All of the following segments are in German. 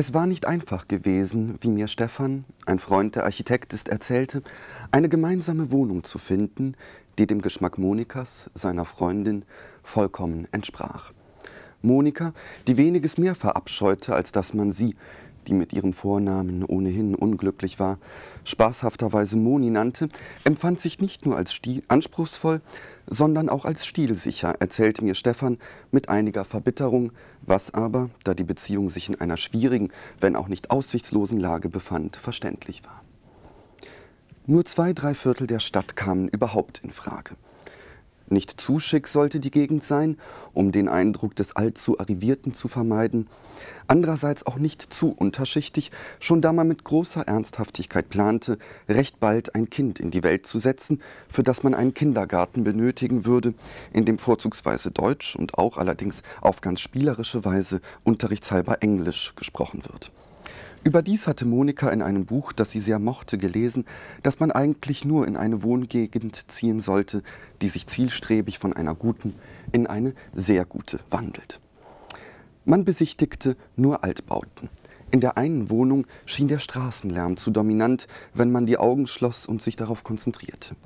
Es war nicht einfach gewesen, wie mir Stefan, ein Freund der Architekt ist, erzählte, eine gemeinsame Wohnung zu finden, die dem Geschmack Monikas, seiner Freundin, vollkommen entsprach. Monika, die weniges mehr verabscheute, als dass man sie, die mit ihrem Vornamen ohnehin unglücklich war, spaßhafterweise Moni nannte, empfand sich nicht nur als Stil anspruchsvoll, sondern auch als stilsicher, erzählte mir Stefan mit einiger Verbitterung, was aber, da die Beziehung sich in einer schwierigen, wenn auch nicht aussichtslosen Lage befand, verständlich war. Nur zwei, drei Viertel der Stadt kamen überhaupt in Frage. Nicht zu schick sollte die Gegend sein, um den Eindruck des allzu Arrivierten zu vermeiden. Andererseits auch nicht zu unterschichtig, schon da man mit großer Ernsthaftigkeit plante, recht bald ein Kind in die Welt zu setzen, für das man einen Kindergarten benötigen würde, in dem vorzugsweise Deutsch und auch allerdings auf ganz spielerische Weise unterrichtshalber Englisch gesprochen wird. Überdies hatte Monika in einem Buch, das sie sehr mochte, gelesen, dass man eigentlich nur in eine Wohngegend ziehen sollte, die sich zielstrebig von einer guten in eine sehr gute wandelt. Man besichtigte nur Altbauten. In der einen Wohnung schien der Straßenlärm zu dominant, wenn man die Augen schloss und sich darauf konzentrierte.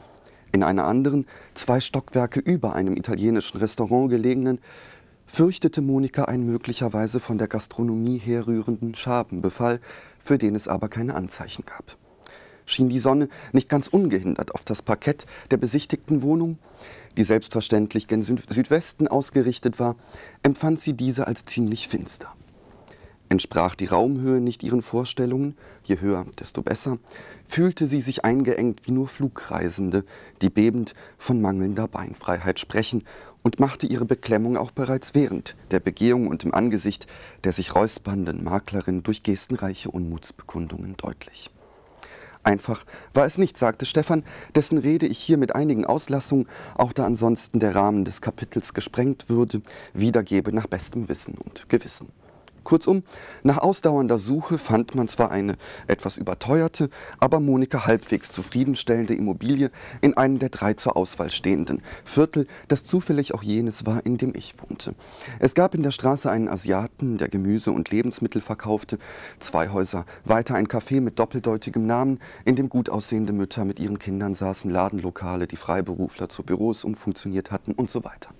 In einer anderen, zwei Stockwerke über einem italienischen Restaurant gelegenen, fürchtete Monika einen möglicherweise von der Gastronomie herrührenden Schabenbefall, für den es aber keine Anzeichen gab. Schien die Sonne nicht ganz ungehindert auf das Parkett der besichtigten Wohnung, die selbstverständlich gen Südwesten ausgerichtet war, empfand sie diese als ziemlich finster. Entsprach die Raumhöhe nicht ihren Vorstellungen, je höher, desto besser, fühlte sie sich eingeengt wie nur Flugreisende, die bebend von mangelnder Beinfreiheit sprechen und machte ihre Beklemmung auch bereits während der Begehung und im Angesicht der sich räuspernden Maklerin durch gestenreiche Unmutsbekundungen deutlich. Einfach war es nicht, sagte Stefan, dessen Rede ich hier mit einigen Auslassungen, auch da ansonsten der Rahmen des Kapitels gesprengt würde, wiedergebe nach bestem Wissen und Gewissen. Kurzum, nach ausdauernder Suche fand man zwar eine etwas überteuerte, aber Monika halbwegs zufriedenstellende Immobilie in einem der drei zur Auswahl stehenden Viertel, das zufällig auch jenes war, in dem ich wohnte. Es gab in der Straße einen Asiaten, der Gemüse und Lebensmittel verkaufte, zwei Häuser weiter ein Café mit doppeldeutigem Namen, in dem gut aussehende Mütter mit ihren Kindern saßen, Ladenlokale, die Freiberufler zu Büros umfunktioniert hatten und so weiter.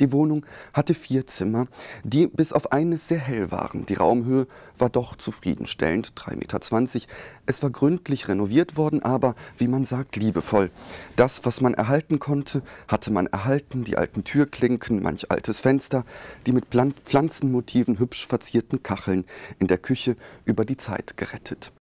Die Wohnung hatte vier Zimmer, die bis auf eines sehr hell waren. Die Raumhöhe war doch zufriedenstellend, 3,20 Meter. Es war gründlich renoviert worden, aber, wie man sagt, liebevoll. Das, was man erhalten konnte, hatte man erhalten. Die alten Türklinken, manch altes Fenster, die mit Pflanzenmotiven hübsch verzierten Kacheln in der Küche über die Zeit gerettet.